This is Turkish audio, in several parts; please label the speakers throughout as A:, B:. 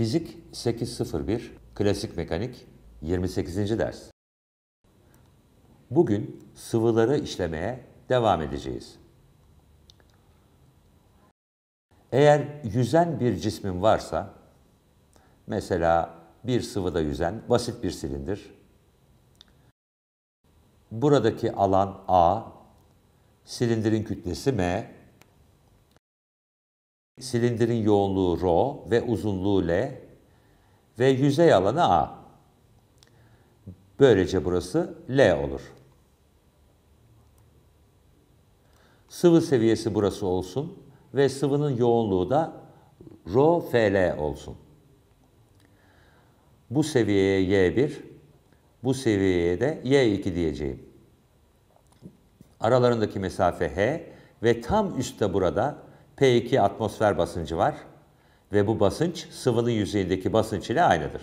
A: Fizik 801, klasik mekanik 28. ders. Bugün sıvıları işlemeye devam edeceğiz. Eğer yüzen bir cismin varsa, mesela bir sıvıda yüzen basit bir silindir, buradaki alan A, silindirin kütlesi M, silindirin yoğunluğu ρ ve uzunluğu L ve yüzey alanı A. Böylece burası L olur. Sıvı seviyesi burası olsun ve sıvının yoğunluğu da rho Fl olsun. Bu seviyeye Y1, bu seviyeye de Y2 diyeceğim. Aralarındaki mesafe H ve tam üstte burada P2 atmosfer basıncı var ve bu basınç sıvının yüzeyindeki basınç ile aynıdır.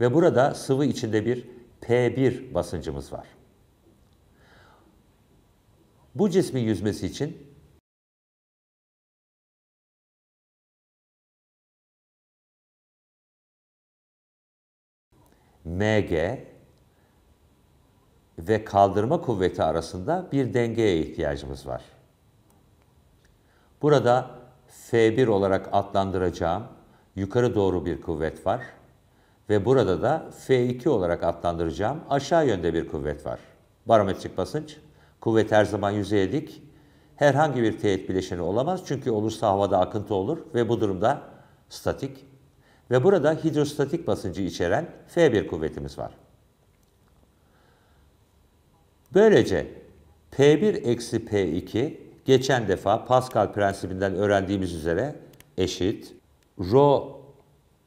A: Ve burada sıvı içinde bir P1 basıncımız var.
B: Bu cismin yüzmesi için Mg ve kaldırma kuvveti arasında bir
A: dengeye ihtiyacımız var. Burada F1 olarak adlandıracağım yukarı doğru bir kuvvet var ve burada da F2 olarak adlandıracağım aşağı yönde bir kuvvet var. Barometrik basınç, kuvvet her zaman yüzeye dik, herhangi bir teğet bileşeni olamaz çünkü olursa havada akıntı olur ve bu durumda statik ve burada hidrostatik basıncı içeren F1 kuvvetimiz var. Böylece P1 eksi P2 Geçen defa Pascal prensibinden öğrendiğimiz üzere eşit rho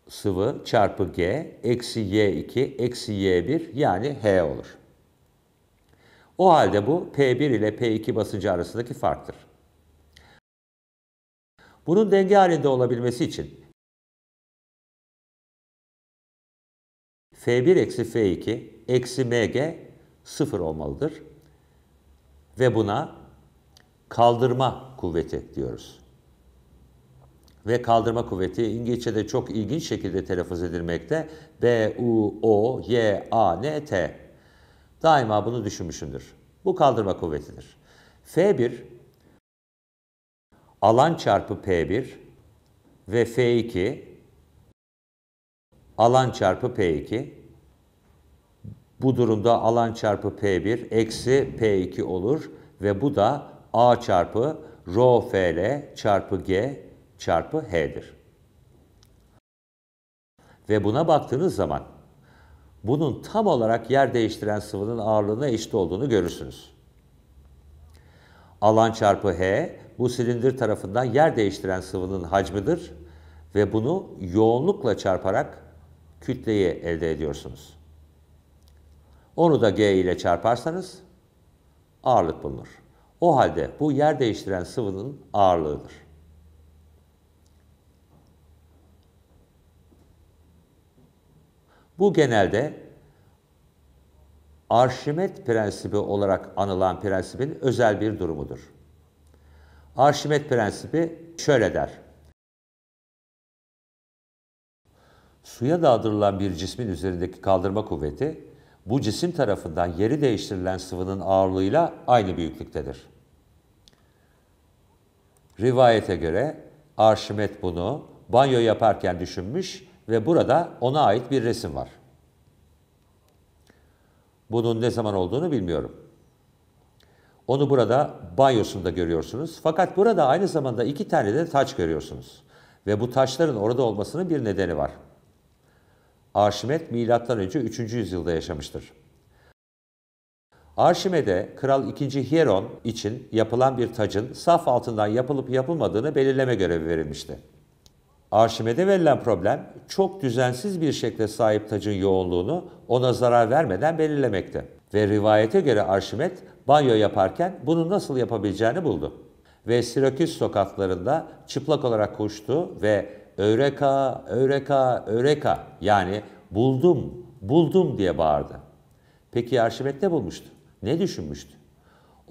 A: sıvı çarpı g eksi y2 eksi y1 yani h olur. O halde bu P1 ile P2
B: basıncı arasındaki farktır. Bunun denge halinde olabilmesi için F1 eksi F2 eksi Mg sıfır olmalıdır. Ve
A: buna kaldırma kuvveti diyoruz. Ve kaldırma kuvveti İngilizce'de çok ilginç şekilde telaffuz edilmekte. B, U, O, Y, A, N, T. Daima bunu düşünmüşündür. Bu kaldırma kuvvetidir. F1 alan çarpı P1 ve F2 alan çarpı P2 bu durumda alan çarpı P1 eksi P2 olur ve bu da A çarpı rho fl çarpı g çarpı h'dir. Ve buna baktığınız zaman bunun tam olarak yer değiştiren sıvının ağırlığına eşit olduğunu görürsünüz. Alan çarpı h bu silindir tarafından yer değiştiren sıvının hacmidir ve bunu yoğunlukla çarparak kütleyi elde ediyorsunuz. Onu da g ile çarparsanız ağırlık bulunur. O halde bu yer değiştiren sıvının ağırlığıdır. Bu genelde Arşimet prensibi olarak anılan prensibin özel bir durumudur. Arşimet prensibi şöyle der. Suya daldırılan bir cismin üzerindeki kaldırma kuvveti bu cisim tarafından yeri değiştirilen sıvının ağırlığıyla aynı büyüklüktedir. Rivayete göre Arşimet bunu banyo yaparken düşünmüş ve burada ona ait bir resim var. Bunun ne zaman olduğunu bilmiyorum. Onu burada banyosunda görüyorsunuz. Fakat burada aynı zamanda iki tane de taç görüyorsunuz. Ve bu taşların orada olmasının bir nedeni var. Arşimet M.Ö. 3. yüzyılda yaşamıştır. Arşimede Kral 2. Hieron için yapılan bir tacın saf altından yapılıp yapılmadığını belirleme görevi verilmişti. Arşimede verilen problem çok düzensiz bir şekle sahip tacın yoğunluğunu ona zarar vermeden belirlemekti Ve rivayete göre Arşimet banyo yaparken bunu nasıl yapabileceğini buldu. Ve Siraküs sokaklarında çıplak olarak koştu ve Öreka, Öreka, Öreka yani buldum, buldum diye bağırdı. Peki Arşimet ne bulmuştu? Ne düşünmüştü?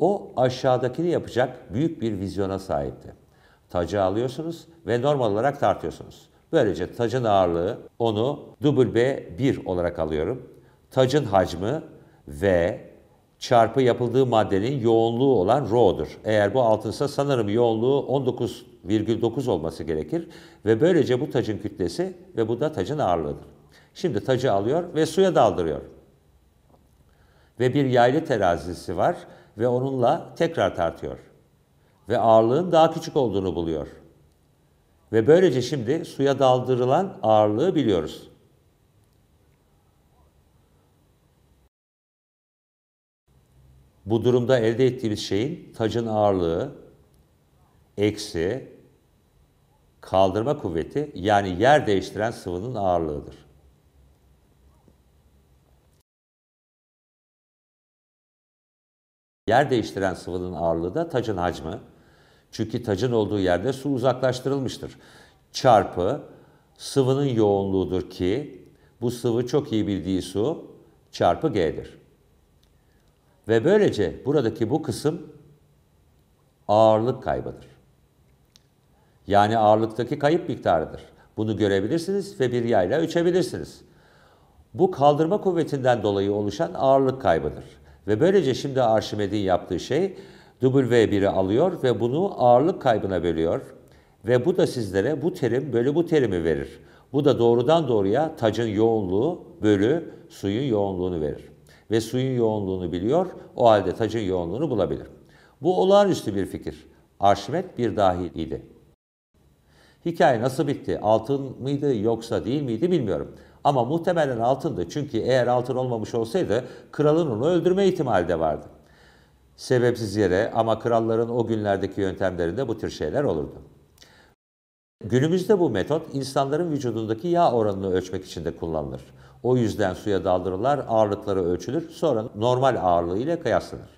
A: O aşağıdakini yapacak büyük bir vizyona sahipti. Tacı alıyorsunuz ve normal olarak tartıyorsunuz. Böylece tacın ağırlığı onu W1 olarak alıyorum. Tacın hacmi V çarpı yapıldığı maddenin yoğunluğu olan rho'dur. Eğer bu altınsa sanırım yoğunluğu 19,9 olması gerekir ve böylece bu tacın kütlesi ve bu da tacın ağırlığıdır. Şimdi tacı alıyor ve suya daldırıyor. Ve bir yaylı terazisi var ve onunla tekrar tartıyor. Ve ağırlığın daha küçük olduğunu buluyor. Ve böylece şimdi suya daldırılan ağırlığı biliyoruz. Bu durumda elde ettiğimiz şeyin tacın ağırlığı eksi kaldırma kuvveti yani yer değiştiren sıvının ağırlığıdır. Yer değiştiren sıvının ağırlığı da tacın hacmi. Çünkü tacın olduğu yerde su uzaklaştırılmıştır. Çarpı sıvının yoğunluğudur ki bu sıvı çok iyi bildiği su çarpı G'dir. Ve böylece buradaki bu kısım ağırlık kaybıdır. Yani ağırlıktaki kayıp miktarıdır. Bunu görebilirsiniz ve bir yayla uçabilirsiniz. Bu kaldırma kuvvetinden dolayı oluşan ağırlık kaybıdır. Ve böylece şimdi Arşimed'in yaptığı şey W1'i alıyor ve bunu ağırlık kaybına bölüyor. Ve bu da sizlere bu terim bölü bu terimi verir. Bu da doğrudan doğruya tacın yoğunluğu bölü suyun yoğunluğunu verir ve suyun yoğunluğunu biliyor, o halde tacın yoğunluğunu bulabilir. Bu olağanüstü bir fikir. Arşimet bir dahi idi. Hikaye nasıl bitti? Altın mıydı yoksa değil miydi bilmiyorum. Ama muhtemelen altındı çünkü eğer altın olmamış olsaydı kralın onu öldürme ihtimali de vardı. Sebepsiz yere ama kralların o günlerdeki yöntemlerinde bu tür şeyler olurdu. Günümüzde bu metot insanların vücudundaki yağ oranını ölçmek için de kullanılır. O yüzden suya daldırırlar, ağırlıkları ölçülür. Sonra normal ağırlığı ile kıyaslanır.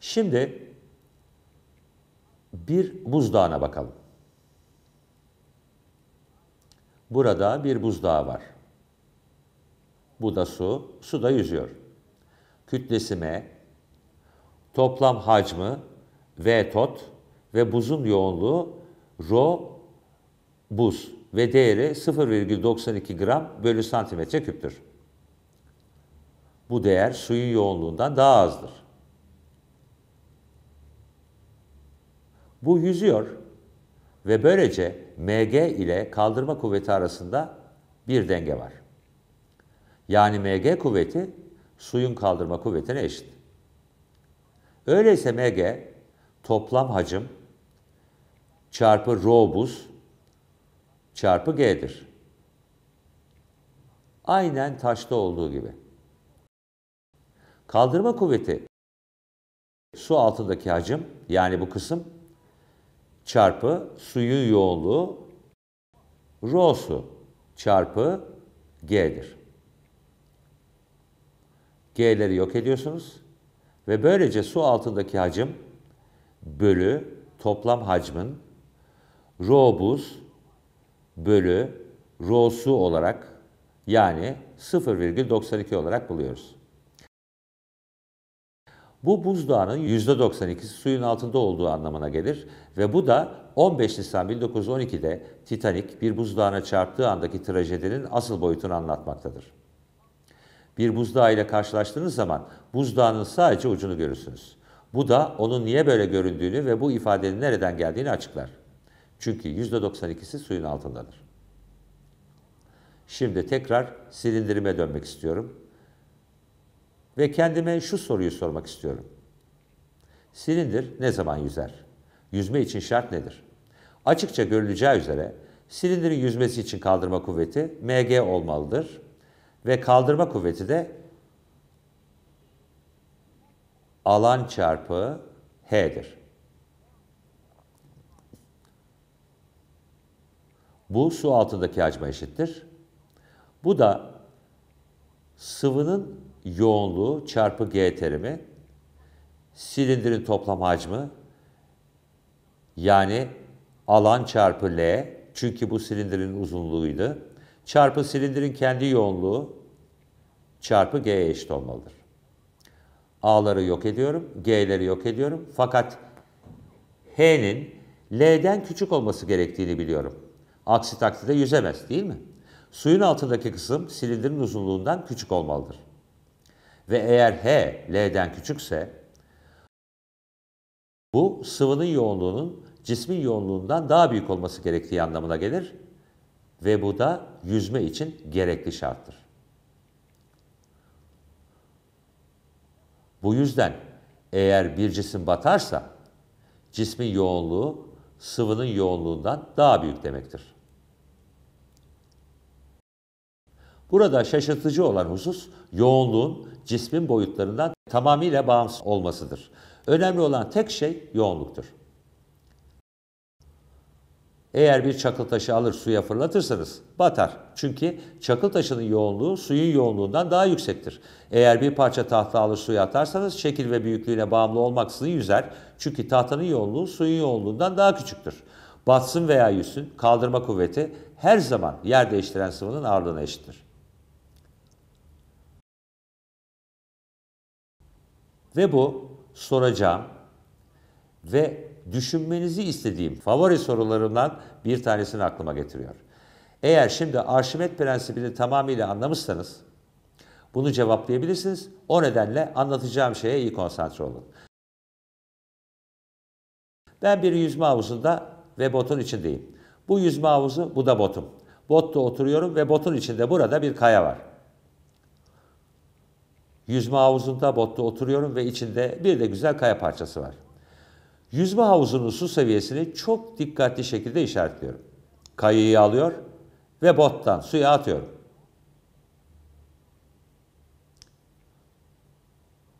A: Şimdi bir buzdağına bakalım. Burada bir buzdağı var. Bu da su, su da yüzüyor. Kütlesi m, toplam hacmi v tot ve buzun yoğunluğu rho buz ve değeri 0,92 gram bölü santimetre küptür. Bu değer suyun yoğunluğundan daha azdır. Bu yüzüyor ve böylece mg ile kaldırma kuvveti arasında bir denge var. Yani mg kuvveti suyun kaldırma kuvvetine eşit. Öyleyse mg toplam hacim çarpı rho buz çarpı G'dir. Aynen taşta olduğu gibi. Kaldırma kuvveti su altındaki hacim yani bu kısım çarpı suyun yoğunluğu rho'su çarpı g'dir. G'leri yok ediyorsunuz ve böylece su altındaki hacim bölü toplam hacmin rho buz bölü ro'su olarak yani 0,92 olarak buluyoruz. Bu buzdağının %92'si suyun altında olduğu anlamına gelir ve bu da 15 Nisan 1912'de Titanic bir buzdağına çarptığı andaki trajedinin asıl boyutunu anlatmaktadır. Bir buzdağı ile karşılaştığınız zaman buzdağının sadece ucunu görürsünüz. Bu da onun niye böyle göründüğünü ve bu ifadenin nereden geldiğini açıklar. Çünkü %92'si suyun altındadır. Şimdi tekrar silindirime dönmek istiyorum. Ve kendime şu soruyu sormak istiyorum. Silindir ne zaman yüzer? Yüzme için şart nedir? Açıkça görüleceği üzere silindirin yüzmesi için kaldırma kuvveti mg olmalıdır ve kaldırma kuvveti de alan çarpı h'dir. Bu su altındaki hacme eşittir. Bu da sıvının yoğunluğu çarpı G terimi silindirin toplam hacmi yani alan çarpı L çünkü bu silindirin uzunluğuydu. Çarpı silindirin kendi yoğunluğu çarpı G'ye eşit olmalıdır. A'ları yok ediyorum, G'leri yok ediyorum. Fakat H'nin L'den küçük olması gerektiğini biliyorum. Aksi takdirde yüzemez değil mi? Suyun altındaki kısım silindirin uzunluğundan küçük olmalıdır. Ve eğer H, L'den küçükse bu sıvının yoğunluğunun cismin yoğunluğundan daha büyük olması gerektiği anlamına gelir ve bu da yüzme için gerekli şarttır. Bu yüzden eğer bir cisim batarsa cismin yoğunluğu sıvının yoğunluğundan daha büyük demektir. Burada şaşırtıcı olan husus yoğunluğun cismin boyutlarından tamamıyla bağımsız olmasıdır. Önemli olan tek şey yoğunluktur. Eğer bir çakıl taşı alır suya fırlatırsanız batar. Çünkü çakıl taşının yoğunluğu suyun yoğunluğundan daha yüksektir. Eğer bir parça tahta alır suya atarsanız şekil ve büyüklüğüne bağımlı olmaksızın yüzer. Çünkü tahtanın yoğunluğu suyun yoğunluğundan daha küçüktür. Batsın veya yüzsün kaldırma kuvveti her zaman yer değiştiren sıvının ağırlığına eşittir. Ve bu soracağım ve düşünmenizi istediğim favori sorularımdan bir tanesini aklıma getiriyor. Eğer şimdi Arşimet prensibini tamamıyla anlamışsanız bunu cevaplayabilirsiniz. O nedenle anlatacağım şeye iyi konsantre olun. Ben bir yüzme havuzunda ve botun içindeyim. Bu yüzme havuzu, bu da botum. Botta oturuyorum ve botun içinde burada bir kaya var. Yüzme havuzunda botta oturuyorum ve içinde bir de güzel kaya parçası var. Yüzme havuzunun su seviyesini çok dikkatli şekilde işaretliyorum. Kayayı alıyor ve bottan suya atıyorum.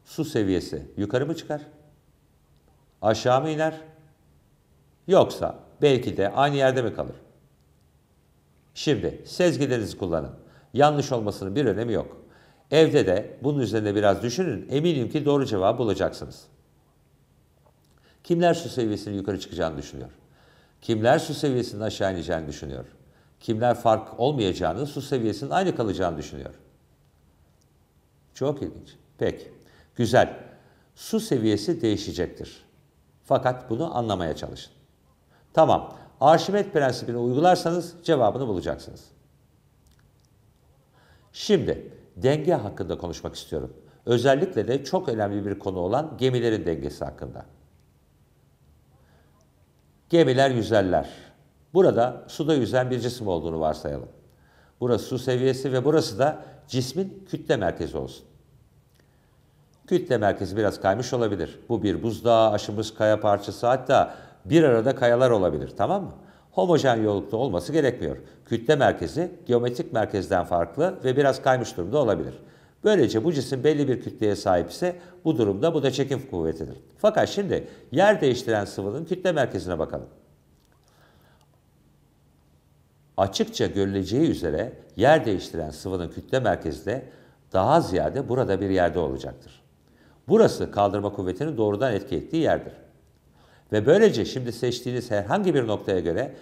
A: Su seviyesi yukarı mı çıkar? Aşağı mı iner? Yoksa belki de aynı yerde mi kalır? Şimdi sezgilerinizi kullanın. Yanlış olmasının bir önemi yok. Evde de bunun üzerine biraz düşünün. Eminim ki doğru cevabı bulacaksınız. Kimler su seviyesinin yukarı çıkacağını düşünüyor? Kimler su seviyesinin aşağı ineceğini düşünüyor? Kimler fark olmayacağını, su seviyesinin aynı kalacağını düşünüyor? Çok ilginç. Peki. Güzel. Su seviyesi değişecektir. Fakat bunu anlamaya çalışın. Tamam. Arşimet prensibini uygularsanız cevabını bulacaksınız. Şimdi denge hakkında konuşmak istiyorum. Özellikle de çok önemli bir konu olan gemilerin dengesi hakkında. Gemiler yüzerler. Burada suda yüzen bir cisim olduğunu varsayalım. Burası su seviyesi ve burası da cismin kütle merkezi olsun. Kütle merkezi biraz kaymış olabilir. Bu bir buzdağı, aşımız kaya parçası hatta bir arada kayalar olabilir tamam mı? homojen yoğunlukta olması gerekmiyor. Kütle merkezi geometrik merkezden farklı ve biraz kaymış durumda olabilir. Böylece bu cisim belli bir kütleye sahip ise bu durumda bu da çekim kuvvetidir. Fakat şimdi yer değiştiren sıvının kütle merkezine bakalım. Açıkça görüleceği üzere yer değiştiren sıvının kütle merkezi de daha ziyade burada bir yerde olacaktır. Burası kaldırma kuvvetinin doğrudan etki ettiği yerdir. Ve böylece şimdi seçtiğiniz herhangi bir noktaya göre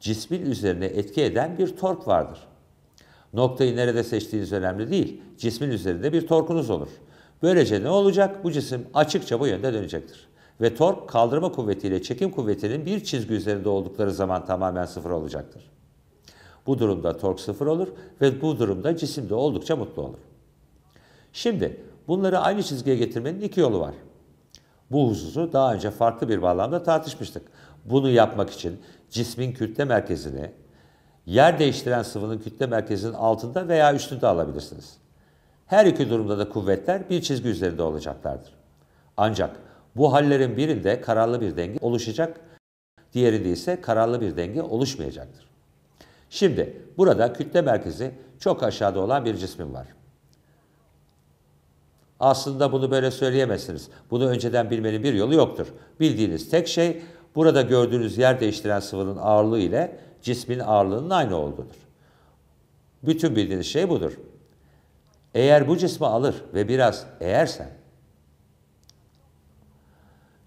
A: cismin üzerine etki eden bir tork vardır. Noktayı nerede seçtiğiniz önemli değil. Cismin üzerinde bir torkunuz olur. Böylece ne olacak? Bu cisim açıkça bu yönde dönecektir. Ve tork kaldırma kuvvetiyle çekim kuvvetinin bir çizgi üzerinde oldukları zaman tamamen sıfır olacaktır. Bu durumda tork sıfır olur ve bu durumda cisim de oldukça mutlu olur. Şimdi bunları aynı çizgiye getirmenin iki yolu var. Bu hususu daha önce farklı bir bağlamda tartışmıştık. Bunu yapmak için cismin kütle merkezini yer değiştiren sıvının kütle merkezinin altında veya üstünde alabilirsiniz. Her iki durumda da kuvvetler bir çizgi üzerinde olacaklardır. Ancak bu hallerin birinde kararlı bir denge oluşacak, diğerinde ise kararlı bir denge oluşmayacaktır. Şimdi burada kütle merkezi çok aşağıda olan bir cismin var. Aslında bunu böyle söyleyemezsiniz. Bunu önceden bilmenin bir yolu yoktur. Bildiğiniz tek şey burada gördüğünüz yer değiştiren sıvının ağırlığı ile cismin ağırlığının aynı olduğudur. Bütün bildiğiniz şey budur. Eğer bu cismi alır ve biraz eğersen,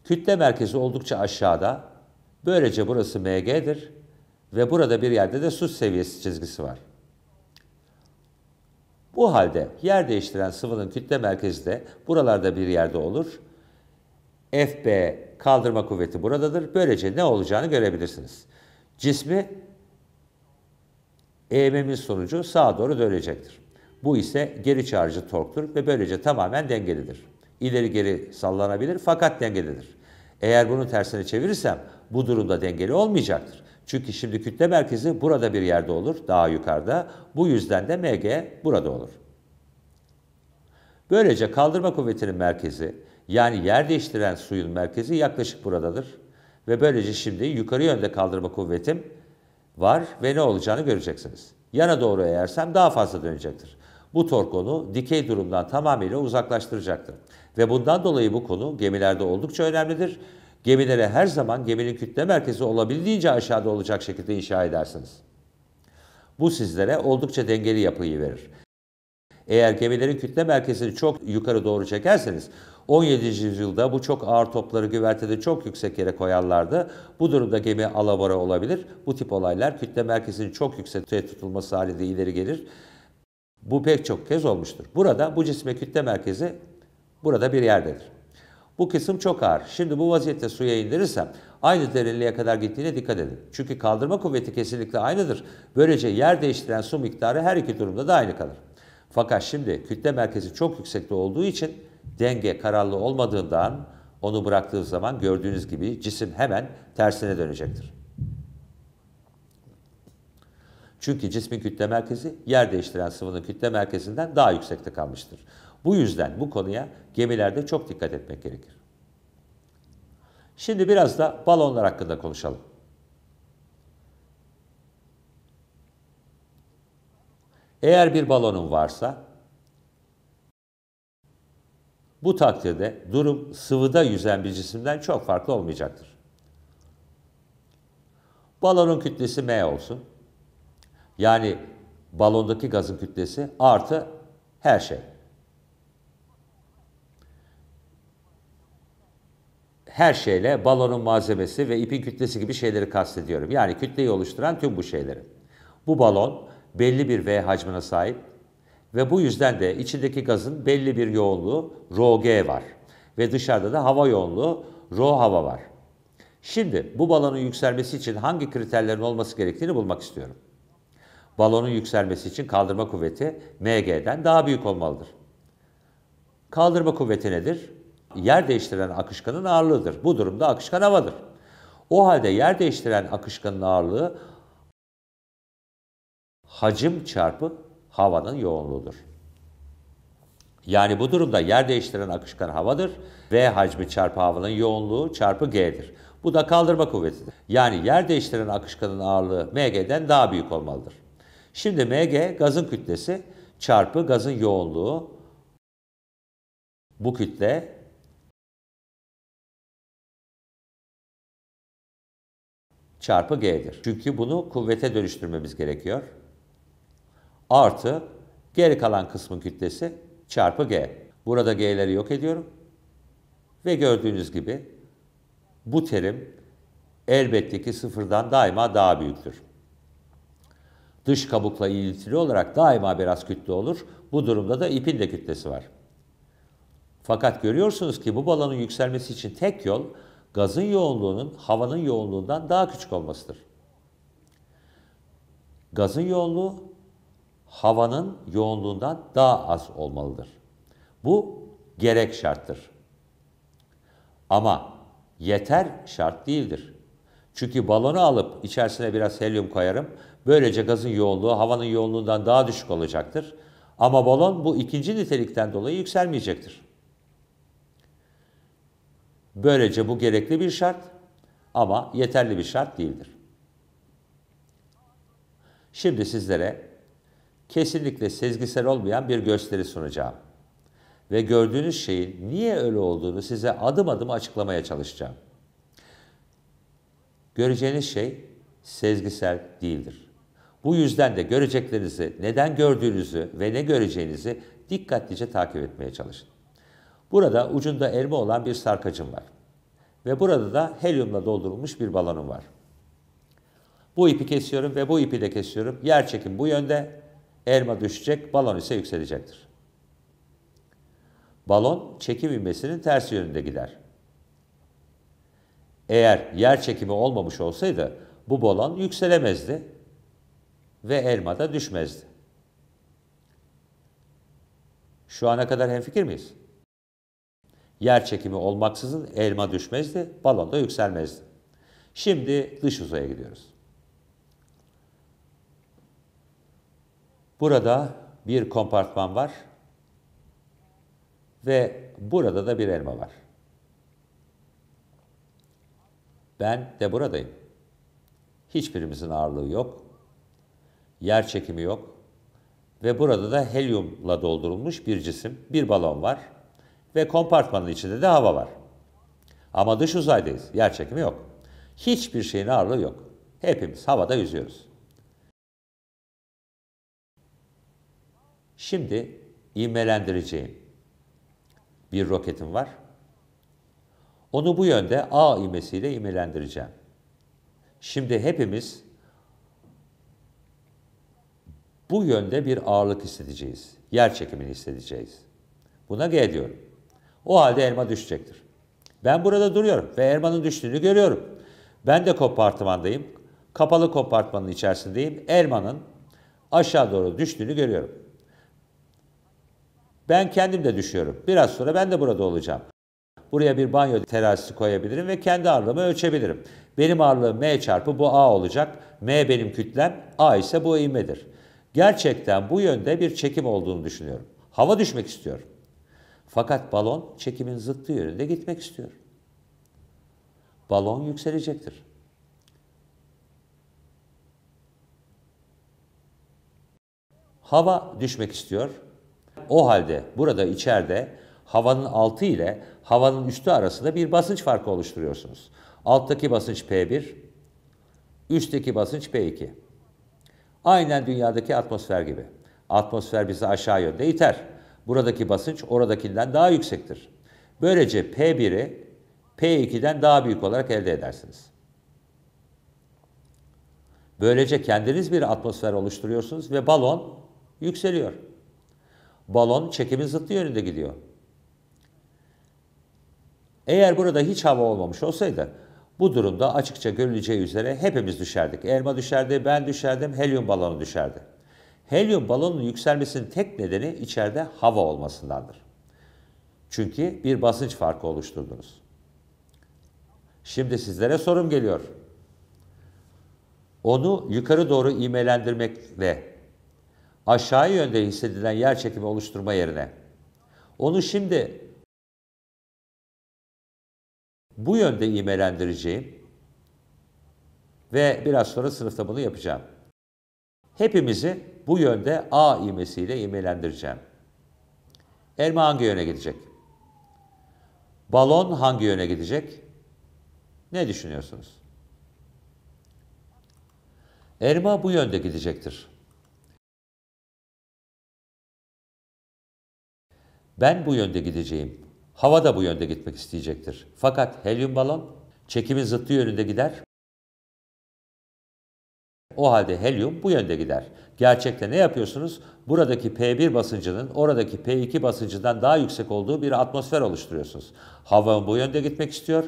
A: kütle merkezi oldukça aşağıda, böylece burası MG'dir ve burada bir yerde de su seviyesi çizgisi var. Bu halde yer değiştiren sıvının kütle merkezi de buralarda bir yerde olur. FB kaldırma kuvveti buradadır. Böylece ne olacağını görebilirsiniz. Cismi eğmemin sonucu sağa doğru dönecektir. Bu ise geri çağırıcı torktur ve böylece tamamen dengelidir. İleri geri sallanabilir fakat dengelidir. Eğer bunun tersine çevirirsem bu durumda dengeli olmayacaktır. Çünkü şimdi kütle merkezi burada bir yerde olur, daha yukarıda. Bu yüzden de mg burada olur. Böylece kaldırma kuvvetinin merkezi, yani yer değiştiren suyun merkezi yaklaşık buradadır. Ve böylece şimdi yukarı yönde kaldırma kuvvetim var ve ne olacağını göreceksiniz. Yana doğru eğersem daha fazla dönecektir. Bu tork onu dikey durumdan tamamıyla uzaklaştıracaktır. Ve bundan dolayı bu konu gemilerde oldukça önemlidir. Gemilere her zaman geminin kütle merkezi olabildiğince aşağıda olacak şekilde inşa edersiniz. Bu sizlere oldukça dengeli yapıyı verir. Eğer gemilerin kütle merkezini çok yukarı doğru çekerseniz 17. yüzyılda bu çok ağır topları güvertede çok yüksek yere koyarlardı. Bu durumda gemi alabora olabilir. Bu tip olaylar kütle merkezinin çok yüksekte tutulması halinde ileri gelir. Bu pek çok kez olmuştur. Burada bu cisme kütle merkezi burada bir yerdedir. Bu kısım çok ağır. Şimdi bu vaziyette suya indirirsem aynı derinliğe kadar gittiğine dikkat edin. Çünkü kaldırma kuvveti kesinlikle aynıdır. Böylece yer değiştiren su miktarı her iki durumda da aynı kalır. Fakat şimdi kütle merkezi çok yüksekte olduğu için denge kararlı olmadığından onu bıraktığı zaman gördüğünüz gibi cisim hemen tersine dönecektir. Çünkü cismin kütle merkezi yer değiştiren sıvının kütle merkezinden daha yüksekte kalmıştır. Bu yüzden bu konuya gemilerde çok dikkat etmek gerekir. Şimdi biraz da balonlar hakkında konuşalım. Eğer bir balonun varsa bu takdirde durum sıvıda yüzen bir cisimden çok farklı olmayacaktır. Balonun kütlesi m olsun. Yani balondaki gazın kütlesi artı her şey. her şeyle balonun malzemesi ve ipin kütlesi gibi şeyleri kastediyorum. Yani kütleyi oluşturan tüm bu şeyleri. Bu balon belli bir V hacmine sahip ve bu yüzden de içindeki gazın belli bir yoğunluğu ρg var ve dışarıda da hava yoğunluğu ρ hava var. Şimdi bu balonun yükselmesi için hangi kriterlerin olması gerektiğini bulmak istiyorum. Balonun yükselmesi için kaldırma kuvveti mg'den daha büyük olmalıdır. Kaldırma kuvveti nedir? yer değiştiren akışkanın ağırlığıdır. Bu durumda akışkan havadır. O halde yer değiştiren akışkanın ağırlığı hacim çarpı havanın yoğunluğudur. Yani bu durumda yer değiştiren akışkan havadır. V hacmi çarpı havanın yoğunluğu çarpı G'dir. Bu da kaldırma kuvvetidir. Yani yer değiştiren akışkanın ağırlığı MG'den daha büyük olmalıdır. Şimdi MG gazın kütlesi
B: çarpı gazın yoğunluğu bu kütle çarpı G'dir. Çünkü bunu kuvvete dönüştürmemiz gerekiyor. Artı
A: geri kalan kısmın kütlesi çarpı G. Burada G'leri yok ediyorum. Ve gördüğünüz gibi bu terim elbette ki sıfırdan daima daha büyüktür. Dış kabukla ilintili olarak daima biraz kütle olur. Bu durumda da ipin de kütlesi var. Fakat görüyorsunuz ki bu balonun yükselmesi için tek yol gazın yoğunluğunun havanın yoğunluğundan daha küçük olmasıdır. Gazın yoğunluğu havanın yoğunluğundan daha az olmalıdır. Bu gerek şarttır. Ama yeter şart değildir. Çünkü balonu alıp içerisine biraz helyum koyarım. Böylece gazın yoğunluğu havanın yoğunluğundan daha düşük olacaktır. Ama balon bu ikinci nitelikten dolayı yükselmeyecektir. Böylece bu gerekli bir şart ama yeterli bir şart değildir. Şimdi sizlere kesinlikle sezgisel olmayan bir gösteri sunacağım. Ve gördüğünüz şeyin niye öyle olduğunu size adım adım açıklamaya çalışacağım. Göreceğiniz şey sezgisel değildir. Bu yüzden de göreceklerinizi, neden gördüğünüzü ve ne göreceğinizi dikkatlice takip etmeye çalışın. Burada ucunda elma olan bir sarkacım var. Ve burada da helyumla doldurulmuş bir balonum var. Bu ipi kesiyorum ve bu ipi de kesiyorum. Yer çekim bu yönde, elma düşecek, balon ise yükselecektir. Balon çekim ivmesinin tersi yönünde gider. Eğer yer çekimi olmamış olsaydı bu balon yükselemezdi ve elma da düşmezdi. Şu ana kadar hemfikir miyiz? Yer çekimi olmaksızın elma düşmezdi, balon da yükselmezdi. Şimdi dış uzaya gidiyoruz. Burada bir kompartman var ve burada da bir elma var. Ben de buradayım. Hiçbirimizin ağırlığı yok. Yer çekimi yok. Ve burada da helyumla doldurulmuş bir cisim, bir balon var ve kompartmanın içinde de hava var. Ama dış uzaydayız. Yer çekimi yok. Hiçbir şeyin ağırlığı yok. Hepimiz havada yüzüyoruz. Şimdi imelendireceğim bir roketim var. Onu bu yönde A imesiyle imelendireceğim. Şimdi hepimiz bu yönde bir ağırlık hissedeceğiz. Yer çekimini hissedeceğiz. Buna G diyorum. O halde elma düşecektir. Ben burada duruyorum ve elmanın düştüğünü görüyorum. Ben de kompartımandayım. Kapalı kompartmanın içerisindeyim. Elmanın aşağı doğru düştüğünü görüyorum. Ben kendim de düşüyorum. Biraz sonra ben de burada olacağım. Buraya bir banyo terazisi koyabilirim ve kendi ağırlığımı ölçebilirim. Benim ağırlığım M çarpı bu A olacak. M benim kütlem, A ise bu eğimlidir. Gerçekten bu yönde bir çekim olduğunu düşünüyorum. Hava düşmek istiyorum. Fakat balon çekimin zıttı yönünde gitmek istiyor. Balon yükselecektir. Hava düşmek istiyor. O halde burada içeride havanın altı ile havanın üstü arasında bir basınç farkı oluşturuyorsunuz. Alttaki basınç P1, üstteki basınç P2. Aynen dünyadaki atmosfer gibi. Atmosfer bizi aşağı yönde iter. Buradaki basınç oradakinden daha yüksektir. Böylece P1'i P2'den daha büyük olarak elde edersiniz. Böylece kendiniz bir atmosfer oluşturuyorsunuz ve balon yükseliyor. Balon çekimin zıttı yönünde gidiyor. Eğer burada hiç hava olmamış olsaydı bu durumda açıkça görüleceği üzere hepimiz düşerdik. Elma düşerdi, ben düşerdim, helyum balonu düşerdi. Helyum balonun yükselmesinin tek nedeni içeride hava olmasındandır. Çünkü bir basınç farkı oluşturdunuz. Şimdi sizlere sorum geliyor. Onu yukarı doğru imelendirmekle aşağı yönde hissedilen yer çekimi oluşturma yerine onu şimdi bu yönde imelendireceğim ve biraz sonra sınıfta bunu yapacağım. Hepimizi bu yönde A ivmesiyle ivmelendireceğim. Elma hangi yöne gidecek? Balon hangi yöne gidecek? Ne düşünüyorsunuz?
B: Elma bu yönde gidecektir. Ben bu yönde gideceğim. Hava da bu yönde gitmek
A: isteyecektir. Fakat helyum balon çekimin zıttı yönünde gider. O halde helyum bu yönde gider. Gerçekte ne yapıyorsunuz? Buradaki P1 basıncının oradaki P2 basıncından daha yüksek olduğu bir atmosfer oluşturuyorsunuz. Hava bu yönde gitmek istiyor.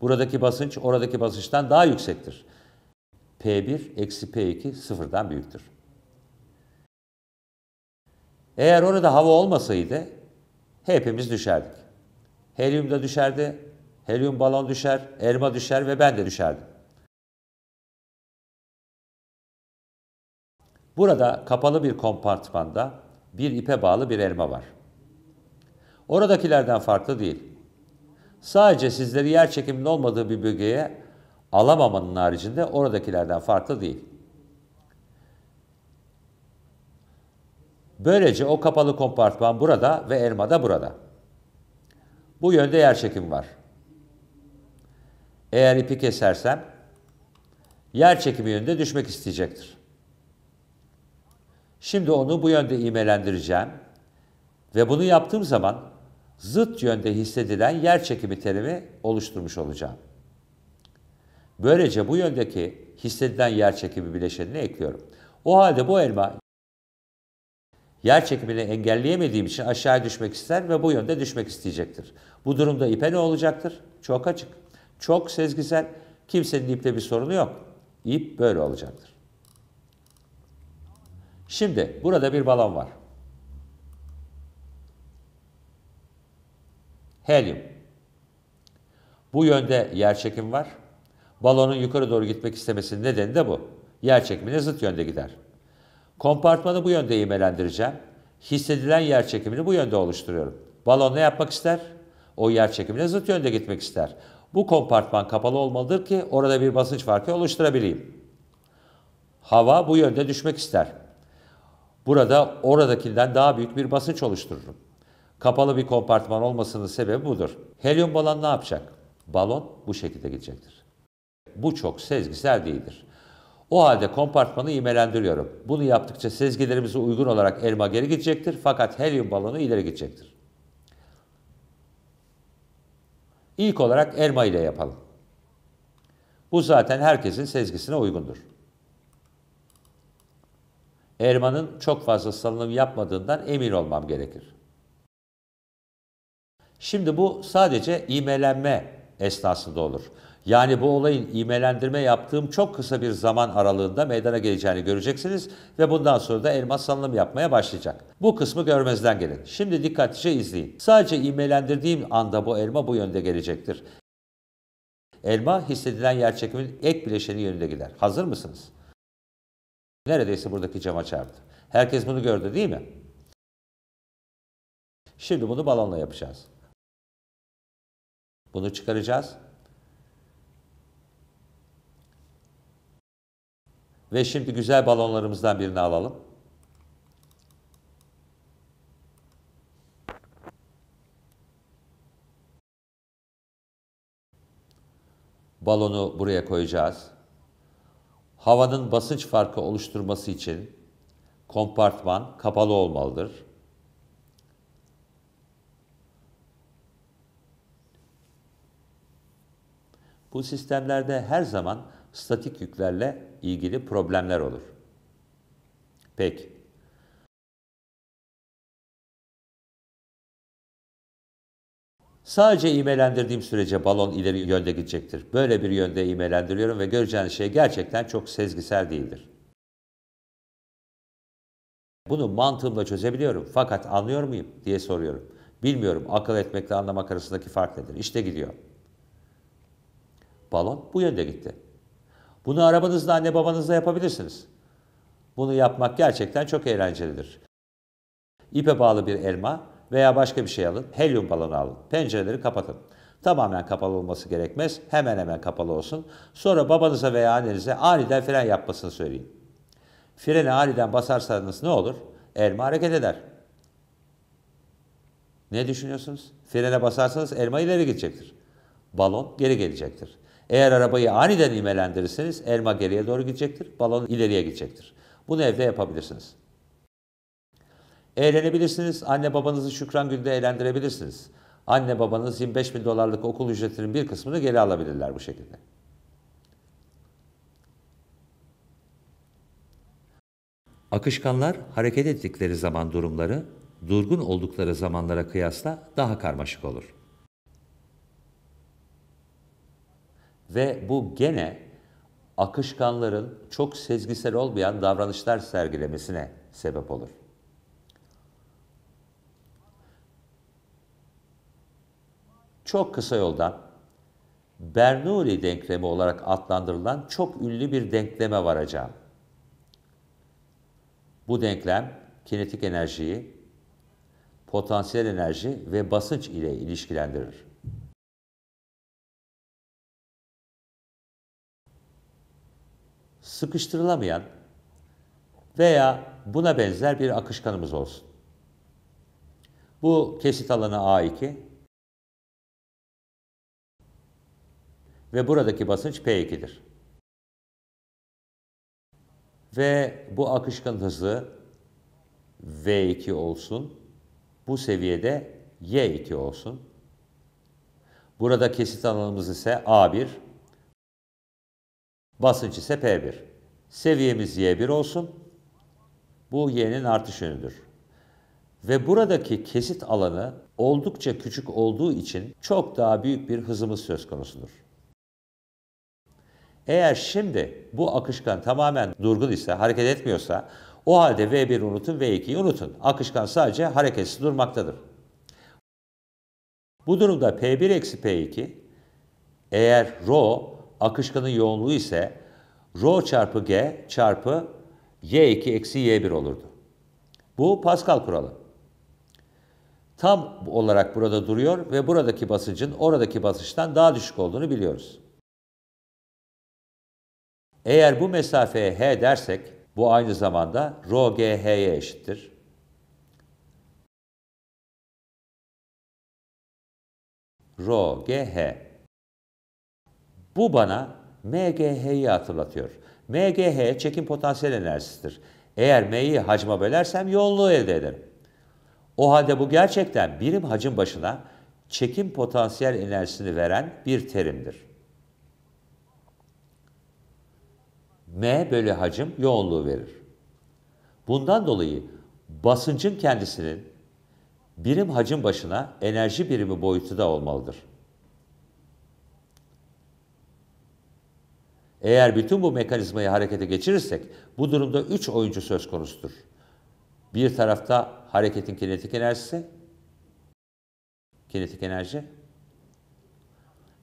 A: Buradaki basınç oradaki basınçtan daha yüksektir. P1 eksi P2 sıfırdan büyüktür. Eğer orada hava olmasaydı hepimiz düşerdik. Helyum da düşerdi, helyum balon düşer, elma düşer ve ben de düşerdim. Burada kapalı bir kompartmanda bir ipe bağlı bir elma var. Oradakilerden farklı değil. Sadece sizleri yer çekiminin olmadığı bir bölgeye alamamanın haricinde oradakilerden farklı değil. Böylece o kapalı kompartman burada ve elma da burada. Bu yönde yer çekimi var. Eğer ipi kesersem yer çekimi yönünde düşmek isteyecektir. Şimdi onu bu yönde imelendireceğim ve bunu yaptığım zaman zıt yönde hissedilen yer çekimi terimi oluşturmuş olacağım. Böylece bu yöndeki hissedilen yer çekimi bileşenini ekliyorum. O halde bu elma yer çekimini engelleyemediğim için aşağı düşmek ister ve bu yönde düşmek isteyecektir. Bu durumda ipe ne olacaktır? Çok açık, çok sezgisel, kimsenin ipte bir sorunu yok. İp böyle olacaktır. Şimdi burada bir balon var. Helyum. Bu yönde yerçekim var. Balonun yukarı doğru gitmek istemesinin nedeni de bu. Yerçekimine zıt yönde gider. Kompartmanı bu yönde imelendireceğim. Hissedilen yerçekimini bu yönde oluşturuyorum. Balon ne yapmak ister? O yerçekimine zıt yönde gitmek ister. Bu kompartman kapalı olmalıdır ki orada bir basınç farkı oluşturabileyim. Hava bu yönde düşmek ister. Burada oradakinden daha büyük bir basınç oluştururum. Kapalı bir kompartman olmasının sebebi budur. Helyum balon ne yapacak? Balon bu şekilde gidecektir. Bu çok sezgisel değildir. O halde kompartmanı imelendiriyorum. Bunu yaptıkça sezgilerimize uygun olarak elma geri gidecektir fakat helyum balonu ileri gidecektir. İlk olarak elma ile yapalım. Bu zaten herkesin sezgisine uygundur. Erman'ın çok fazla salınım yapmadığından emin olmam gerekir. Şimdi bu sadece imelenme esnasında olur. Yani bu olayın imelendirme yaptığım çok kısa bir zaman aralığında meydana geleceğini göreceksiniz ve bundan sonra da elmas salınım yapmaya başlayacak. Bu kısmı görmezden gelin. Şimdi dikkatlice izleyin. Sadece imelendirdiğim anda bu elma bu yönde gelecektir. Elma hissedilen yerçekimin ek bileşeni yönünde
B: gider. Hazır mısınız? Neredeyse buradaki cama çarptı. Herkes bunu gördü değil mi? Şimdi bunu balonla yapacağız. Bunu çıkaracağız.
A: Ve şimdi güzel balonlarımızdan birini alalım. Balonu buraya koyacağız havanın basınç farkı oluşturması için kompartman kapalı olmalıdır. Bu sistemlerde her zaman statik
B: yüklerle ilgili problemler olur. Peki, Sadece imelendirdiğim sürece balon ileri yönde gidecektir. Böyle bir yönde imelendiriyorum ve göreceğiniz şey
A: gerçekten çok sezgisel değildir. Bunu mantığımla çözebiliyorum fakat anlıyor muyum diye soruyorum. Bilmiyorum akıl etmekle anlamak arasındaki fark nedir? İşte gidiyor. Balon bu yönde gitti. Bunu arabanızla anne babanızla yapabilirsiniz. Bunu yapmak gerçekten çok eğlencelidir. İpe bağlı bir elma veya başka bir şey alın. Helyum balonu alın. Pencereleri kapatın. Tamamen kapalı olması gerekmez. Hemen hemen kapalı olsun. Sonra babanıza veya annenize aniden fren yapmasını söyleyin. Freni aniden basarsanız ne olur? Elma hareket eder. Ne düşünüyorsunuz? Frene basarsanız elma ileri gidecektir. Balon geri gelecektir. Eğer arabayı aniden imelendirirseniz elma geriye doğru gidecektir, balon ileriye gidecektir. Bunu evde yapabilirsiniz. Eğlenebilirsiniz. Anne babanızı Şükran Gül'de eğlendirebilirsiniz. Anne babanız 25 bin dolarlık okul ücretinin bir kısmını geri alabilirler bu şekilde. Akışkanlar hareket ettikleri zaman durumları, durgun oldukları zamanlara kıyasla daha karmaşık olur. Ve bu gene akışkanların çok sezgisel olmayan davranışlar sergilemesine sebep olur. çok kısa yoldan Bernoulli denklemi olarak adlandırılan çok ünlü bir denkleme varacağım. Bu denklem kinetik
B: enerjiyi, potansiyel enerji ve basınç ile ilişkilendirir. Sıkıştırılamayan veya buna benzer bir akışkanımız
A: olsun. Bu kesit alanı A2, ve buradaki basınç P2'dir. Ve bu akışkan hızı V2 olsun, bu seviyede Y2 olsun. Burada kesit alanımız ise A1, basınç ise P1. Seviyemiz Y1 olsun, bu Y'nin artış yönüdür ve buradaki kesit alanı oldukça küçük olduğu için çok daha büyük bir hızımız söz konusudur. Eğer şimdi bu akışkan tamamen durgun ise, hareket etmiyorsa o halde V1'i unutun, V2'yi unutun. Akışkan sadece hareketsiz durmaktadır. Bu durumda P1 eksi P2 eğer rho akışkanın yoğunluğu ise rho çarpı G çarpı Y2 eksi Y1 olurdu. Bu Pascal kuralı. Tam olarak burada duruyor ve buradaki basıncın oradaki basınçtan daha düşük olduğunu biliyoruz. Eğer bu mesafeye h dersek bu aynı zamanda rho g h'ye eşittir.
B: Rho g h. Bu bana MGH'yi hatırlatıyor.
A: MGH çekim potansiyel enerjisidir. Eğer M'yi hacma bölersem yoğunluğu elde ederim. O halde bu gerçekten birim hacim başına çekim potansiyel enerjisini veren bir terimdir. M bölü hacim yoğunluğu verir. Bundan dolayı basıncın kendisinin birim hacim başına enerji birimi boyutu da olmalıdır. Eğer bütün bu mekanizmayı harekete geçirirsek bu durumda 3 oyuncu söz konusudur. Bir tarafta hareketin kinetik enerjisi, kinetik enerji,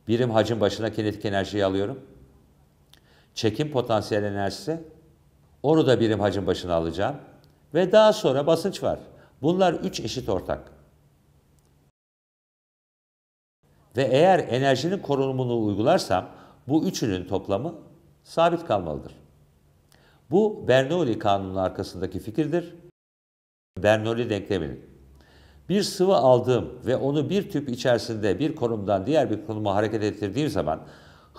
A: birim hacim başına kinetik enerjiyi alıyorum. Çekim potansiyel enerjisi. Onu da birim hacim başına alacağım. Ve daha sonra basınç var. Bunlar üç eşit ortak. Ve eğer enerjinin korunumunu uygularsam bu üçünün toplamı sabit kalmalıdır. Bu Bernoulli kanunun arkasındaki fikirdir. Bernoulli denkleminin. Bir sıvı aldığım ve onu bir tüp içerisinde bir konumdan diğer bir konuma hareket ettirdiğim zaman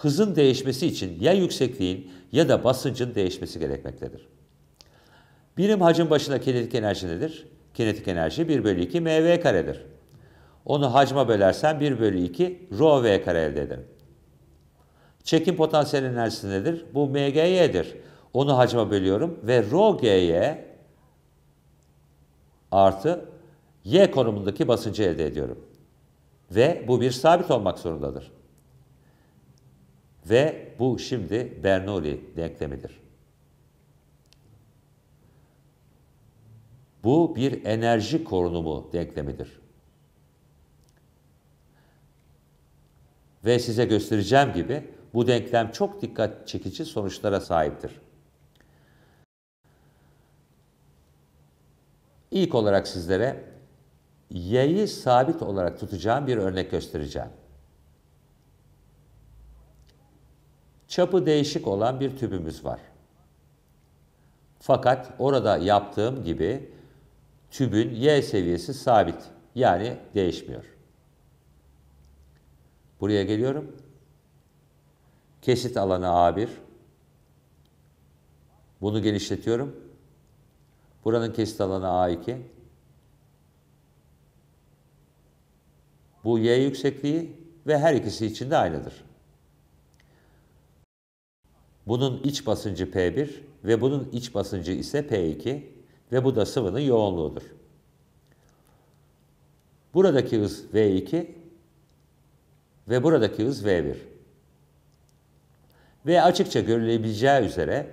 A: hızın değişmesi için ya yüksekliğin ya da basıncın değişmesi gerekmektedir. Birim hacim başına kinetik enerji nedir? Kinetik enerji 1 bölü 2 mv karedir. Onu hacma bölersen 1 bölü 2 rho v kare elde ederim. Çekim potansiyel enerjisi nedir? Bu mgy'dir. Onu hacma bölüyorum ve rho gy artı y konumundaki basıncı elde ediyorum. Ve bu bir sabit olmak zorundadır. Ve bu şimdi Bernoulli denklemidir. Bu bir enerji korunumu denklemidir. Ve size göstereceğim gibi bu denklem çok dikkat çekici sonuçlara sahiptir. İlk olarak sizlere y'yi sabit olarak tutacağım bir örnek göstereceğim. çapı değişik olan bir tübümüz var. Fakat orada yaptığım gibi tübün Y seviyesi sabit. Yani değişmiyor. Buraya geliyorum. Kesit alanı A1. Bunu genişletiyorum. Buranın kesit alanı A2. Bu Y yüksekliği ve her ikisi için de aynıdır. Bunun iç basıncı P1 ve bunun iç basıncı ise P2 ve bu da sıvının yoğunluğudur. Buradaki hız V2 ve buradaki hız V1. Ve açıkça görülebileceği üzere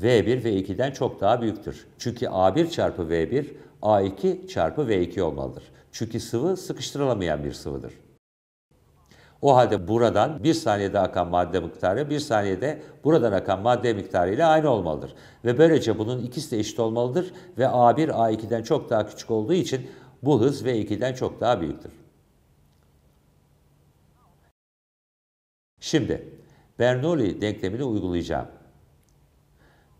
A: V1 V2'den çok daha büyüktür. Çünkü A1 çarpı V1 A2 çarpı V2 olmalıdır. Çünkü sıvı sıkıştırılamayan bir sıvıdır. O halde buradan bir saniyede akan madde miktarı bir saniyede buradan akan madde miktarı ile aynı olmalıdır. Ve böylece bunun ikisi de eşit olmalıdır ve A1 A2'den çok daha küçük olduğu için bu hız V2'den e çok daha büyüktür. Şimdi Bernoulli denklemini uygulayacağım.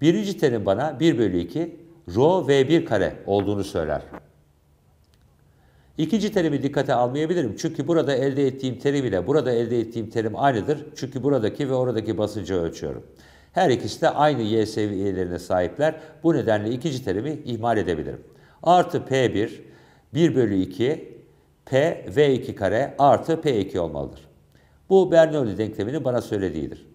A: Birinci terim bana 1 bölü 2 rho V1 kare olduğunu söyler. İkinci terimi dikkate almayabilirim. Çünkü burada elde ettiğim terim ile burada elde ettiğim terim aynıdır. Çünkü buradaki ve oradaki basıncı ölçüyorum. Her ikisi de aynı y seviyelerine sahipler. Bu nedenle ikinci terimi ihmal edebilirim. Artı P1, 1 bölü 2, P V2 kare artı P2 olmalıdır. Bu Bernoulli denkleminin bana söylediğidir.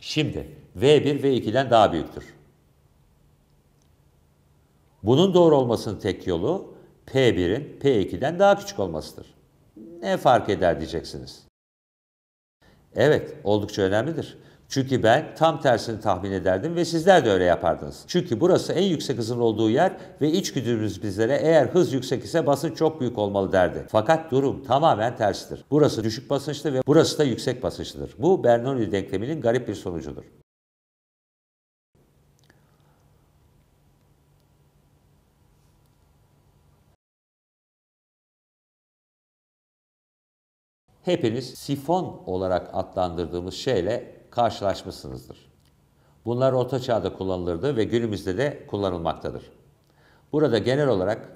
A: Şimdi V1 V2'den daha büyüktür. Bunun doğru olmasının tek yolu P1'in P2'den daha küçük olmasıdır. Ne fark eder diyeceksiniz. Evet, oldukça önemlidir. Çünkü ben tam tersini tahmin ederdim ve sizler de öyle yapardınız. Çünkü burası en yüksek hızın olduğu yer ve içgüdümüz bizlere eğer hız yüksek ise basınç çok büyük olmalı derdi. Fakat durum tamamen tersidir. Burası düşük basınçlı ve burası da yüksek basınçlıdır. Bu Bernoulli denkleminin garip bir
B: sonucudur. hepiniz sifon olarak adlandırdığımız şeyle karşılaşmışsınızdır.
A: Bunlar Orta Çağ'da kullanılırdı ve günümüzde de kullanılmaktadır. Burada genel olarak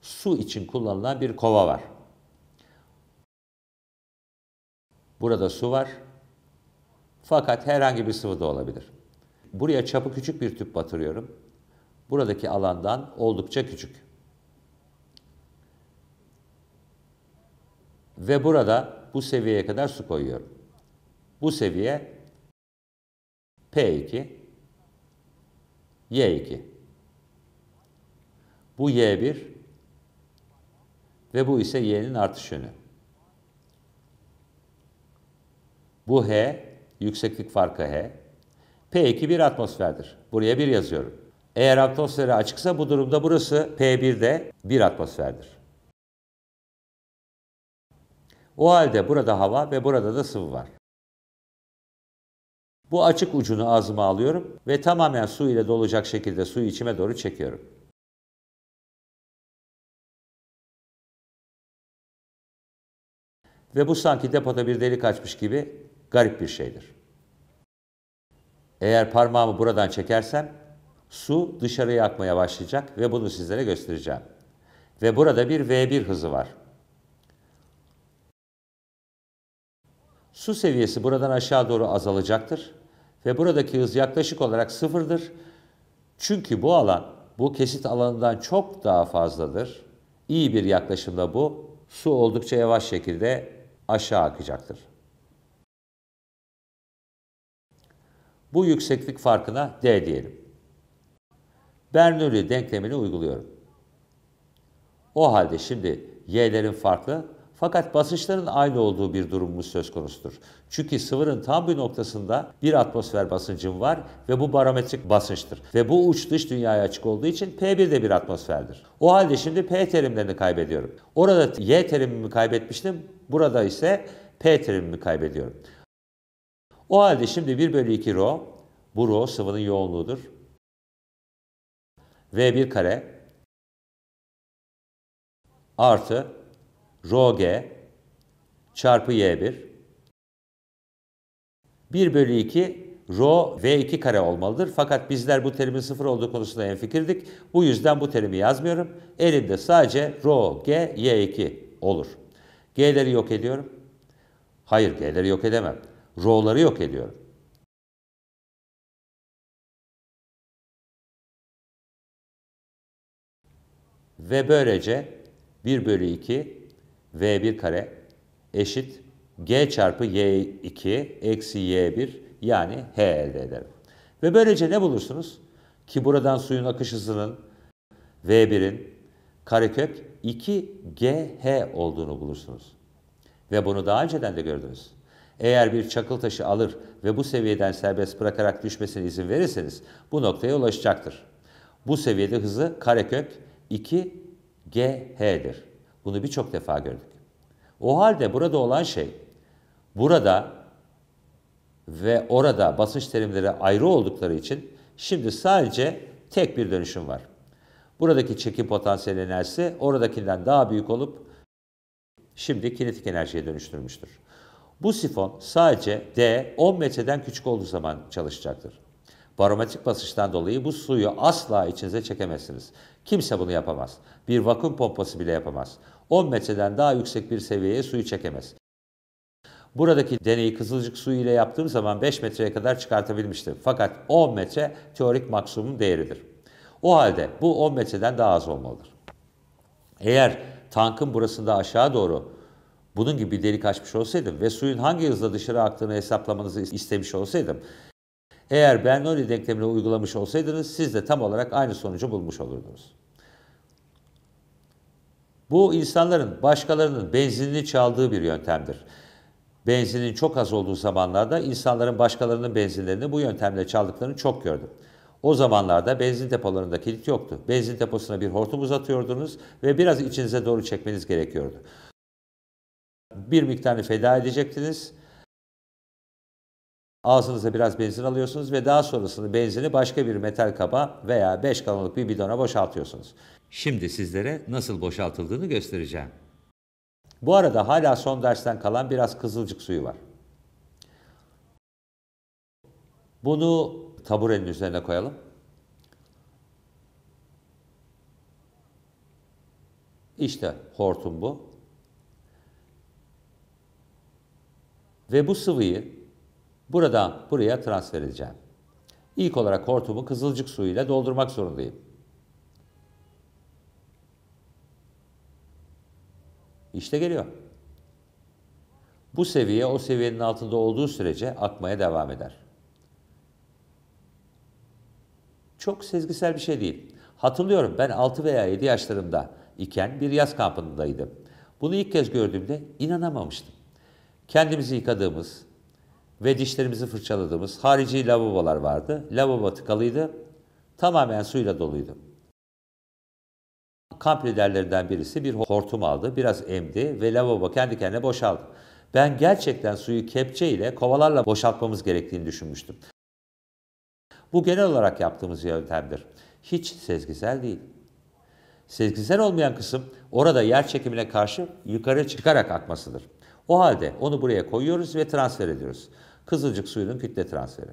A: su için kullanılan bir kova var. Burada su var. Fakat herhangi bir sıvı da olabilir. Buraya çapı küçük bir tüp batırıyorum. Buradaki alandan oldukça küçük. ve burada bu seviyeye kadar su koyuyorum. Bu seviye P2, Y2. Bu Y1 ve bu ise Y'nin artış yönü. Bu H, yükseklik farkı H. P2 bir atmosferdir. Buraya 1 yazıyorum. Eğer atmosferi açıksa bu durumda burası P1 de 1 atmosferdir. O halde burada hava ve burada da sıvı var.
B: Bu açık ucunu ağzıma alıyorum ve tamamen su ile dolacak şekilde suyu içime doğru çekiyorum. Ve bu sanki depoda bir delik açmış gibi garip bir şeydir.
A: Eğer parmağımı buradan çekersem su dışarıya akmaya başlayacak ve bunu sizlere göstereceğim. Ve burada bir V1 hızı var. Su seviyesi buradan aşağı doğru azalacaktır ve buradaki hız yaklaşık olarak sıfırdır. Çünkü bu alan bu kesit alanından çok daha fazladır. İyi bir yaklaşımla bu su oldukça yavaş şekilde aşağı akacaktır. Bu yükseklik farkına D diyelim. Bernoulli denklemini uyguluyorum. O halde şimdi y'lerin farklı fakat basınçların aynı olduğu bir durumumuz söz konusudur. Çünkü sıvının tam bir noktasında bir atmosfer basıncım var ve bu barometrik basınçtır. Ve bu uç dış dünyaya açık olduğu için P1 de bir atmosferdir. O halde şimdi P terimlerini kaybediyorum. Orada Y terimimi kaybetmiştim. Burada ise P terimimi kaybediyorum. O halde şimdi 1 bölü 2 rho, bu rho sıvının yoğunluğudur.
B: V1 kare artı Rho G çarpı Y1 1 bölü
A: 2 Rho V2 kare olmalıdır. Fakat bizler bu terimin sıfır olduğu konusunda enfikirdik. Bu yüzden bu terimi yazmıyorum. Elimde sadece Rho G Y2 olur.
B: G'leri yok ediyorum. Hayır G'leri yok edemem. Rho'ları yok ediyorum. Ve böylece 1 bölü 2
A: V1 kare eşit G çarpı Y2 eksi Y1 yani H elde ederim. Ve böylece ne bulursunuz? Ki buradan suyun akış hızının V1'in karekök 2GH olduğunu bulursunuz. Ve bunu daha önceden de gördünüz. Eğer bir çakıl taşı alır ve bu seviyeden serbest bırakarak düşmesine izin verirseniz bu noktaya ulaşacaktır. Bu seviyede hızı karekök 2GH'dir. Bunu birçok defa gördük. O halde burada olan şey, burada ve orada basınç terimleri ayrı oldukları için şimdi sadece tek bir dönüşüm var. Buradaki çekim potansiyel enerjisi oradakinden daha büyük olup şimdi kinetik enerjiye dönüştürmüştür. Bu sifon sadece D 10 metreden küçük olduğu zaman çalışacaktır. Barometrik basınçtan dolayı bu suyu asla içinize çekemezsiniz. Kimse bunu yapamaz. Bir vakum pompası bile yapamaz. 10 metreden daha yüksek bir seviyeye suyu çekemez. Buradaki deneyi kızılcık suyu ile yaptığım zaman 5 metreye kadar çıkartabilmiştim. Fakat 10 metre teorik maksimum değeridir. O halde bu 10 metreden daha az olmalıdır. Eğer tankın burasında aşağı doğru bunun gibi bir delik açmış olsaydım ve suyun hangi hızla dışarı aktığını hesaplamanızı istemiş olsaydım eğer Bernoulli denklemini uygulamış olsaydınız siz de tam olarak aynı sonucu bulmuş olurdunuz. Bu insanların başkalarının benzinini çaldığı bir yöntemdir. Benzinin çok az olduğu zamanlarda insanların başkalarının benzinlerini bu yöntemle çaldıklarını çok gördüm. O zamanlarda benzin depolarında kilit yoktu. Benzin deposuna bir hortum uzatıyordunuz ve biraz içinize doğru çekmeniz gerekiyordu. Bir miktarını feda edecektiniz Ağzınıza biraz benzin alıyorsunuz ve daha sonrasında benzini başka bir metal kaba veya 5 galonluk bir bidona boşaltıyorsunuz. Şimdi sizlere nasıl boşaltıldığını göstereceğim. Bu arada hala son dersten kalan biraz kızılcık suyu var. Bunu taburenin üzerine koyalım. İşte hortum bu. Ve bu sıvıyı Buradan buraya transfer edeceğim. İlk olarak hortumu kızılcık suyuyla doldurmak zorundayım. İşte geliyor. Bu seviye o seviyenin altında olduğu sürece akmaya devam eder. Çok sezgisel bir şey değil. Hatırlıyorum ben 6 veya 7 yaşlarımda iken bir yaz kampındaydım. Bunu ilk kez gördüğümde inanamamıştım. Kendimizi yıkadığımız, ve dişlerimizi fırçaladığımız harici lavabolar vardı. Lavabo tıkalıydı. Tamamen suyla doluydu. Kamp liderlerinden birisi bir hortum aldı, biraz emdi ve lavabo kendi kendine boşaldı. Ben gerçekten suyu kepçe ile kovalarla boşaltmamız gerektiğini düşünmüştüm. Bu genel olarak yaptığımız yöntemdir. Hiç sezgisel değil. Sezgisel olmayan kısım orada yer çekimine karşı yukarı çıkarak akmasıdır. O halde onu buraya koyuyoruz ve transfer ediyoruz. Kızılcık suyunun kütle transferi.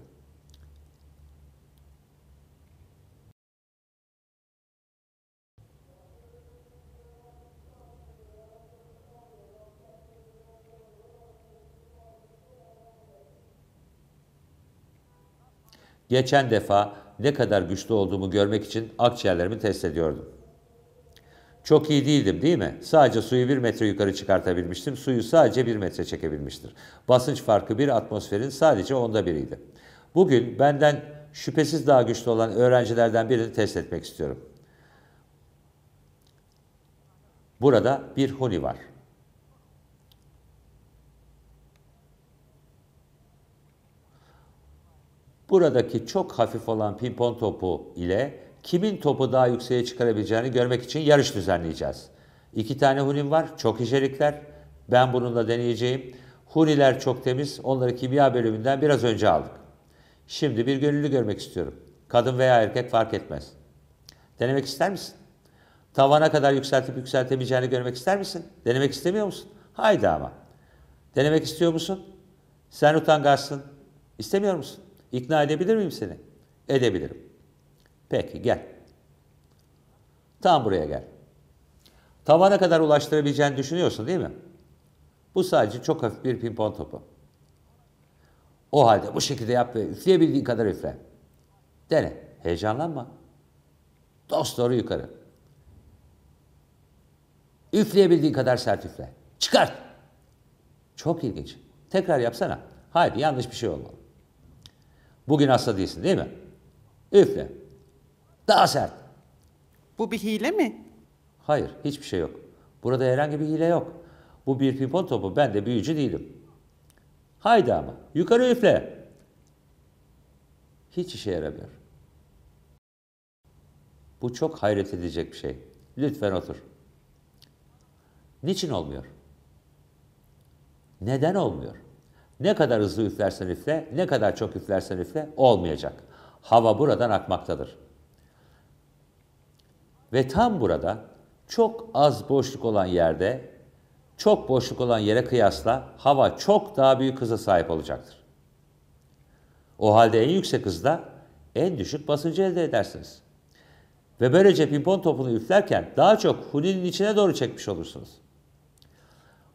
A: Geçen defa ne kadar güçlü olduğumu görmek için akciğerlerimi test ediyordum. Çok iyi değildim değil mi? Sadece suyu bir metre yukarı çıkartabilmiştim. Suyu sadece bir metre çekebilmiştir. Basınç farkı bir atmosferin sadece onda biriydi. Bugün benden şüphesiz daha güçlü olan öğrencilerden birini test etmek istiyorum. Burada bir huni var. Buradaki çok hafif olan pimpon topu ile kimin topu daha yükseğe çıkarabileceğini görmek için yarış düzenleyeceğiz. İki tane hunim var, çok içerikler. Ben bununla deneyeceğim. Huniler çok temiz, onları kimya bölümünden biraz önce aldık. Şimdi bir gönüllü görmek istiyorum. Kadın veya erkek fark etmez. Denemek ister misin? Tavana kadar yükseltip yükseltemeyeceğini görmek ister misin? Denemek istemiyor musun? Haydi ama. Denemek istiyor musun? Sen utangaçsın. İstemiyor musun? İkna edebilir miyim seni? Edebilirim. Peki gel. Tam buraya gel. Tavana kadar ulaştırabileceğini düşünüyorsun değil mi? Bu sadece çok hafif bir pimpon topu. O halde bu şekilde yap ve üfleyebildiğin kadar üfle. Dene. Heyecanlanma. Dost doğru yukarı. Üfleyebildiğin kadar sert üfle. Çıkart. Çok ilginç. Tekrar yapsana. Hayır yanlış bir şey olmalı. Bugün hasta değilsin değil mi? Üfle. Daha sert. Bu bir hile mi? Hayır, hiçbir şey yok. Burada herhangi bir hile yok. Bu bir pimpon topu, ben de büyücü değilim. Haydi ama, yukarı üfle. Hiç işe yaramıyor. Bu çok hayret edecek bir şey. Lütfen otur. Niçin olmuyor? Neden olmuyor? Ne kadar hızlı üflersen üfle, ne kadar çok üflersen üfle olmayacak. Hava buradan akmaktadır. Ve tam burada çok az boşluk olan yerde, çok boşluk olan yere kıyasla hava çok daha büyük hıza sahip olacaktır. O halde en yüksek hızda en düşük basıncı elde edersiniz. Ve böylece pimpon topunu üflerken daha çok huninin içine doğru çekmiş olursunuz.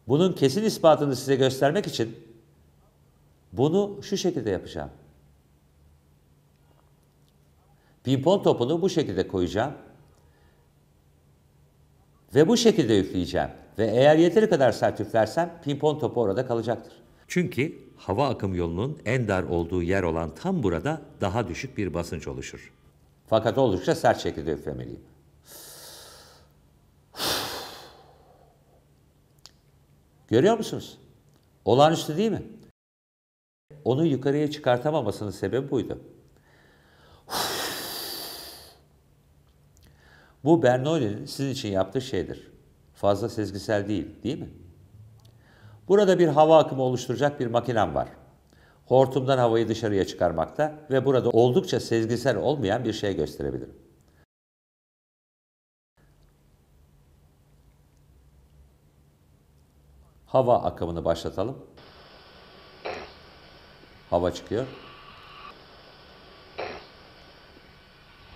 A: Bunun kesin ispatını size göstermek için bunu şu şekilde yapacağım. Pimpon topunu bu şekilde koyacağım ve bu şekilde üfleyeceğim. Ve eğer yeteri kadar sert üflersem pimpon topu orada kalacaktır. Çünkü hava akım yolunun en dar olduğu yer olan tam burada daha düşük bir basınç oluşur. Fakat oldukça sert şekilde üflemeliyim. Görüyor musunuz? Olağanüstü değil mi? Onu yukarıya çıkartamamasının sebebi buydu. Bu Bernoulli'nin sizin için yaptığı şeydir. Fazla sezgisel değil, değil mi? Burada bir hava akımı oluşturacak bir makinem var. Hortumdan havayı dışarıya çıkarmakta ve burada oldukça sezgisel olmayan bir şey gösterebilirim. Hava akımını başlatalım. Hava çıkıyor.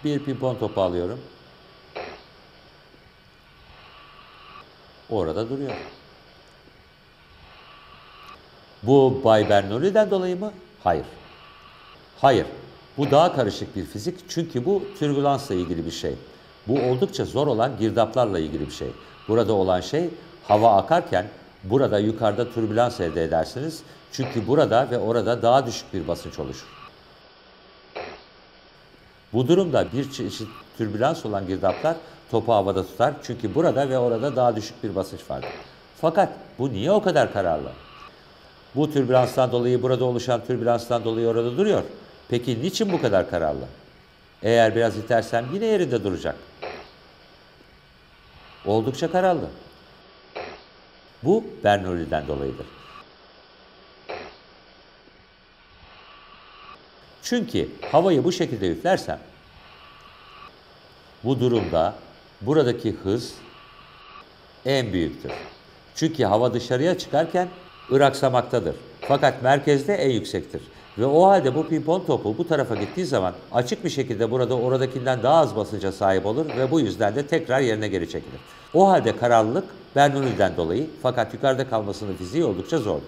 A: Bir pimpon topu alıyorum. orada duruyor. Bu Bay Bernoulli'den dolayı mı? Hayır. Hayır. Bu daha karışık bir fizik çünkü bu türbülansla ilgili bir şey. Bu oldukça zor olan girdaplarla ilgili bir şey. Burada olan şey hava akarken burada yukarıda türbülans elde edersiniz. Çünkü burada ve orada daha düşük bir basınç oluşur. Bu durumda bir çeşit türbülans olan girdaplar topu havada tutar. Çünkü burada ve orada daha düşük bir basınç vardır. Fakat bu niye o kadar kararlı? Bu türbülanstan dolayı burada oluşan türbülanstan dolayı orada duruyor. Peki niçin bu kadar kararlı? Eğer biraz itersem yine yerinde duracak. Oldukça kararlı. Bu Bernoulli'den dolayıdır. Çünkü havayı bu şekilde yüklersem bu durumda buradaki hız en büyüktür. Çünkü hava dışarıya çıkarken ıraksamaktadır. Fakat merkezde en yüksektir. Ve o halde bu pimpon topu bu tarafa gittiği zaman açık bir şekilde burada oradakinden daha az basınca sahip olur ve bu yüzden de tekrar yerine geri çekilir. O halde kararlılık Bernoulli'den dolayı fakat yukarıda kalmasının fiziği oldukça zordur.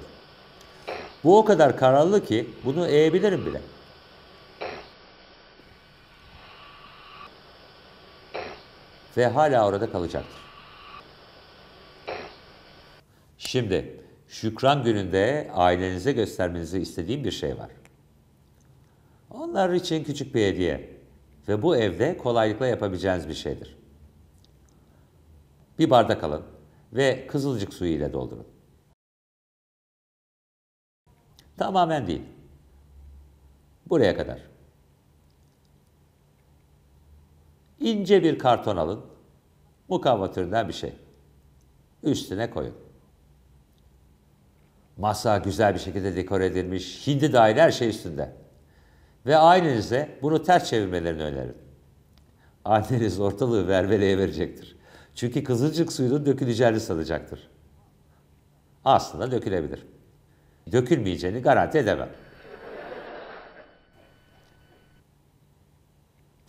A: Bu o kadar kararlı ki bunu eğebilirim bile. ve hala orada kalacaktır. Şimdi şükran gününde ailenize göstermenizi istediğim bir şey var. Onlar için küçük bir hediye ve bu evde kolaylıkla yapabileceğiniz bir şeydir. Bir bardak alın ve kızılcık suyu ile doldurun. Tamamen değil. Buraya kadar. ince bir karton alın. Mukavva türünden bir şey. Üstüne koyun. Masa güzel bir şekilde dekore edilmiş. Hindi dahil her şey üstünde. Ve ailenize bunu ters çevirmelerini öneririm. Anneniz ortalığı verveleye verecektir. Çünkü kızılcık suyunun döküleceğini sanacaktır. Aslında dökülebilir. Dökülmeyeceğini garanti edemem.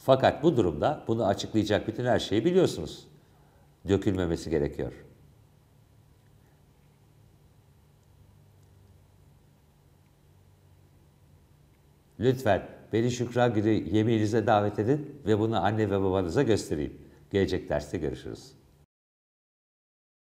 A: Fakat bu durumda bunu açıklayacak bütün her şeyi biliyorsunuz. Dökülmemesi gerekiyor. Lütfen beni Şükra günü yemeğinize davet edin ve bunu anne ve babanıza göstereyim. Gelecek derste görüşürüz.